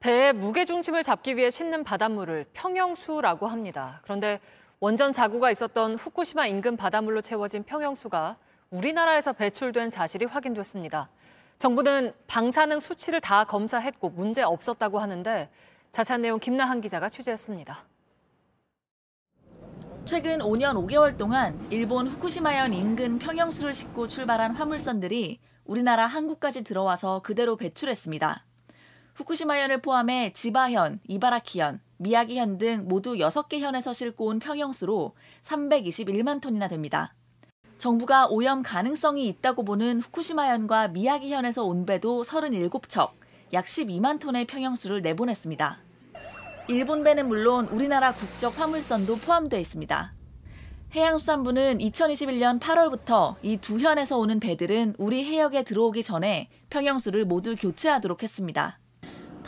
배의 무게 중심을 잡기 위해 싣는 바닷물을 평형수라고 합니다. 그런데 원전 사고가 있었던 후쿠시마 인근 바닷물로 채워진 평형수가 우리나라에서 배출된 사실이 확인됐습니다. 정부는 방사능 수치를 다 검사했고 문제 없었다고 하는데 자세한 내용 김나한 기자가 취재했습니다. 최근 5년 5개월 동안 일본 후쿠시마현 인근 평형수를 싣고 출발한 화물선들이 우리나라 한국까지 들어와서 그대로 배출했습니다. 후쿠시마현을 포함해 지바현, 이바라키현, 미야기현 등 모두 6개 현에서 싣고 온 평형수로 321만 톤이나 됩니다. 정부가 오염 가능성이 있다고 보는 후쿠시마현과 미야기현에서 온 배도 37척, 약 12만 톤의 평형수를 내보냈습니다. 일본 배는 물론 우리나라 국적 화물선도 포함되어 있습니다. 해양수산부는 2021년 8월부터 이 두 현에서 오는 배들은 우리 해역에 들어오기 전에 평형수를 모두 교체하도록 했습니다.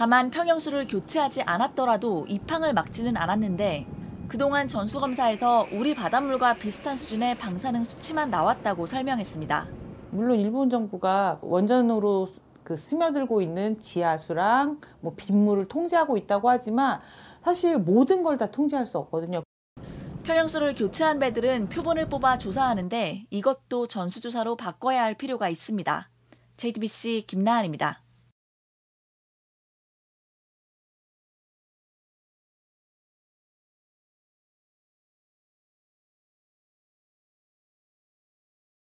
다만 평형수를 교체하지 않았더라도 입항을 막지는 않았는데 그동안 전수검사에서 우리 바닷물과 비슷한 수준의 방사능 수치만 나왔다고 설명했습니다. 물론 일본 정부가 원전으로 그 스며들고 있는 지하수랑 뭐 빗물을 통제하고 있다고 하지만 사실 모든 걸 다 통제할 수 없거든요. 평형수를 교체한 배들은 표본을 뽑아 조사하는데 이것도 전수조사로 바꿔야 할 필요가 있습니다. JTBC 김나한입니다.